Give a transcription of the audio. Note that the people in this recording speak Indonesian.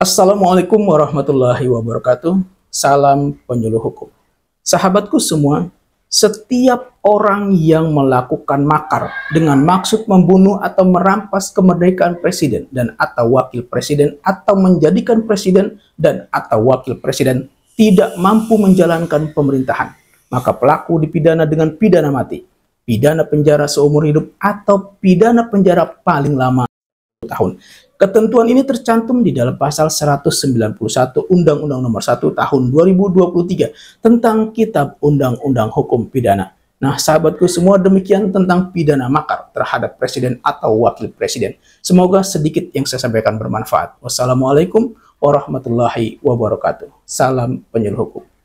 Assalamualaikum warahmatullahi wabarakatuh. Salam penyuluh hukum. Sahabatku semua, setiap orang yang melakukan makar dengan maksud membunuh atau merampas kemerdekaan presiden dan atau wakil presiden atau menjadikan presiden dan atau wakil presiden tidak mampu menjalankan pemerintahan, maka pelaku dipidana dengan pidana mati pidana penjara seumur hidup, atau pidana penjara paling lama tahun. Ketentuan ini tercantum di dalam pasal 191 Undang-Undang Nomor 1 Tahun 2023 tentang Kitab Undang-Undang Hukum Pidana. Nah, sahabatku semua demikian tentang pidana makar terhadap presiden atau wakil presiden. Semoga sedikit yang saya sampaikan bermanfaat. Wassalamualaikum warahmatullahi wabarakatuh. Salam penyuluh hukum.